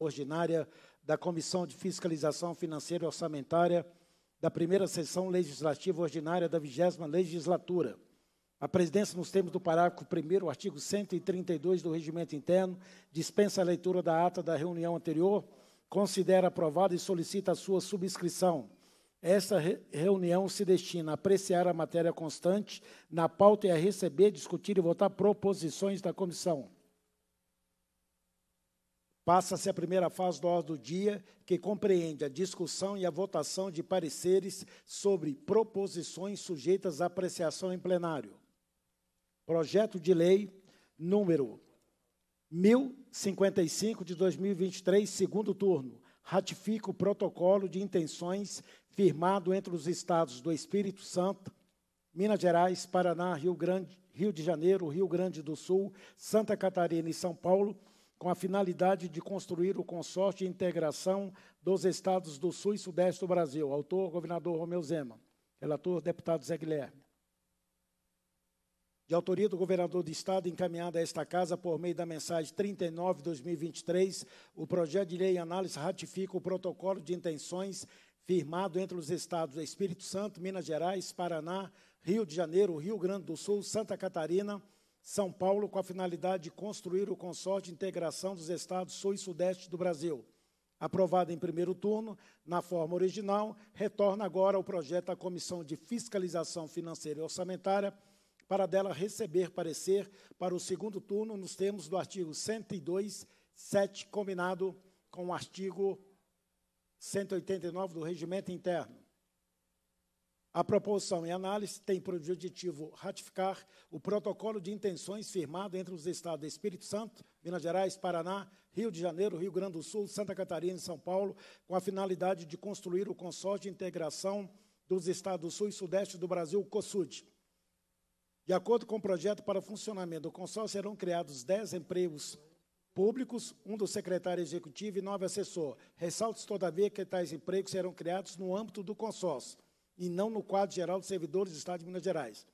ordinária da Comissão de Fiscalização Financeira e Orçamentária da primeira sessão legislativa ordinária da vigésima legislatura. A presidência, nos termos do parágrafo 1 artigo 132 do Regimento Interno, dispensa a leitura da ata da reunião anterior, considera aprovada e solicita a sua subscrição. Esta re reunião se destina a apreciar a matéria constante na pauta e a receber, discutir e votar proposições da comissão. Passa-se a primeira fase da ordem do dia, que compreende a discussão e a votação de pareceres sobre proposições sujeitas à apreciação em plenário. Projeto de lei número 1055 de 2023, segundo turno, ratifica o protocolo de intenções firmado entre os estados do Espírito Santo, Minas Gerais, Paraná, Rio Grande, Rio de Janeiro, Rio Grande do Sul, Santa Catarina e São Paulo com a finalidade de construir o consórcio de integração dos estados do Sul e Sudeste do Brasil. Autor, governador Romeu Zema. Relator, deputado Zé Guilherme. De autoria do governador do Estado, encaminhada a esta Casa por meio da mensagem 39-2023, o projeto de lei em análise ratifica o protocolo de intenções firmado entre os estados Espírito Santo, Minas Gerais, Paraná, Rio de Janeiro, Rio Grande do Sul, Santa Catarina, são Paulo com a finalidade de construir o consórcio de integração dos estados sul e sudeste do Brasil. Aprovada em primeiro turno, na forma original, retorna agora o projeto à Comissão de Fiscalização Financeira e Orçamentária para dela receber parecer para o segundo turno nos termos do artigo 102, 7, combinado com o artigo 189 do Regimento Interno. A proposição em análise tem por objetivo ratificar o protocolo de intenções firmado entre os estados Espírito Santo, Minas Gerais, Paraná, Rio de Janeiro, Rio Grande do Sul, Santa Catarina e São Paulo, com a finalidade de construir o consórcio de integração dos estados do Sul e Sudeste do Brasil, COSUD. De acordo com o projeto para o funcionamento do consórcio, serão criados 10 empregos públicos, um do secretário executivo e nove assessor. Ressalto-se, todavia, que tais empregos serão criados no âmbito do consórcio e não no quadro geral dos servidores do Estado de Minas Gerais.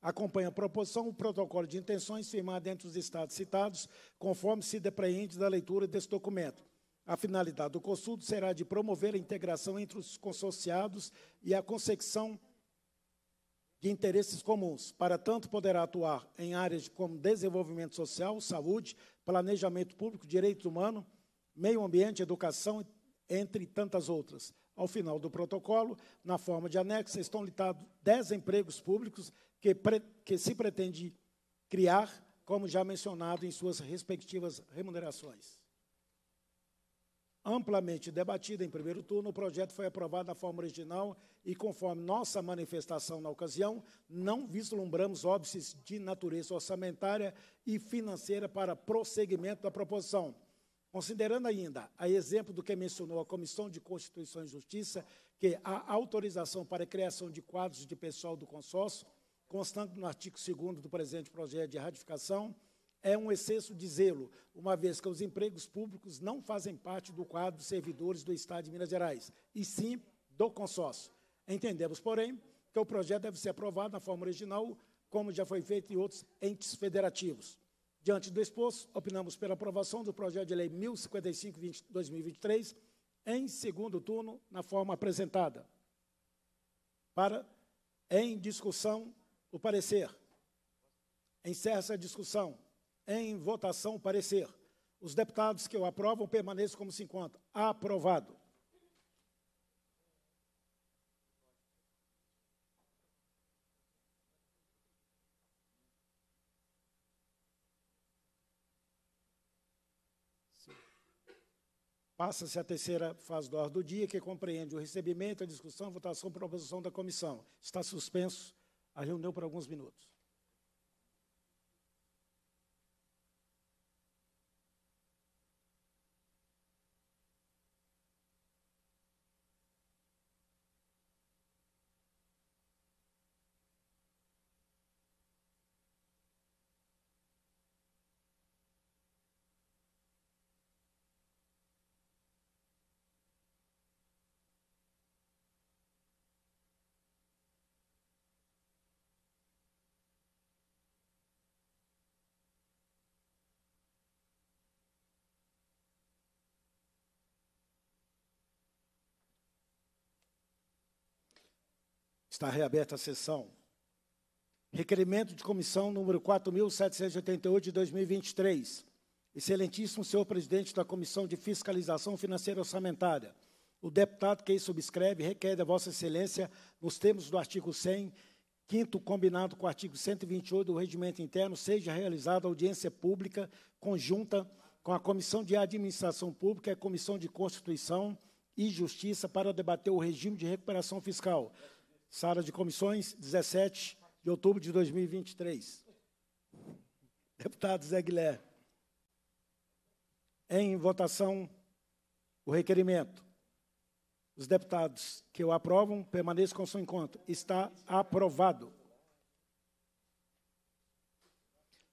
Acompanha a proposição o protocolo de intenções firmado entre os Estados citados, conforme se depreende da leitura desse documento. A finalidade do consulto será de promover a integração entre os consorciados e a consecução de interesses comuns. Para tanto, poderá atuar em áreas como desenvolvimento social, saúde, planejamento público, direitos humanos, meio ambiente, educação, entre tantas outras. Ao final do protocolo, na forma de anexo, estão listados 10 empregos públicos que, pre, que se pretende criar, como já mencionado, em suas respectivas remunerações. Amplamente debatido em primeiro turno, o projeto foi aprovado na forma original e, conforme nossa manifestação na ocasião, não vislumbramos óbices de natureza orçamentária e financeira para prosseguimento da proposição. Considerando ainda, a exemplo do que mencionou a Comissão de Constituição e Justiça, que a autorização para a criação de quadros de pessoal do consórcio, constante no artigo 2 do presente projeto de ratificação, é um excesso de zelo, uma vez que os empregos públicos não fazem parte do quadro de servidores do Estado de Minas Gerais, e sim do consórcio. Entendemos, porém, que o projeto deve ser aprovado na forma original, como já foi feito em outros entes federativos. Diante do exposto, opinamos pela aprovação do projeto de lei 1055-2023, em segundo turno, na forma apresentada. Para, em discussão, o parecer. Encerra-se a discussão. Em votação, o parecer. Os deputados que o aprovam permaneçam como se encontram. Aprovado. Passa-se a terceira fase do ordem do dia, que compreende o recebimento, a discussão, votação e proposição da comissão. Está suspenso a reunião por alguns minutos. Está reaberta a sessão. Requerimento de comissão número 4.788 de 2023. Excelentíssimo senhor presidente da Comissão de Fiscalização Financeira Orçamentária, o deputado que aí subscreve requer da Vossa Excelência, nos termos do artigo 100, quinto combinado com o artigo 128 do Regimento Interno, seja realizada audiência pública conjunta com a Comissão de Administração Pública e a Comissão de Constituição e Justiça para debater o regime de recuperação fiscal, Sala de Comissões, 17 de outubro de 2023. Deputado Zé Guilherme. Em votação, o requerimento. Os deputados que o aprovam permaneçam com seu encontro. Está aprovado.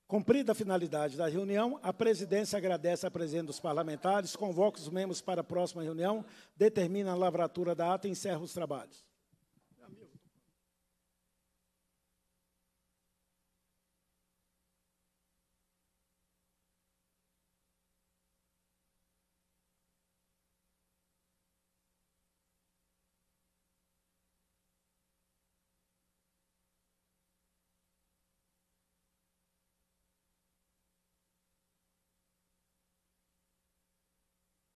Cumprida a finalidade da reunião, a presidência agradece a presença dos parlamentares, convoca os membros para a próxima reunião, determina a lavratura da ata e encerra os trabalhos amigo.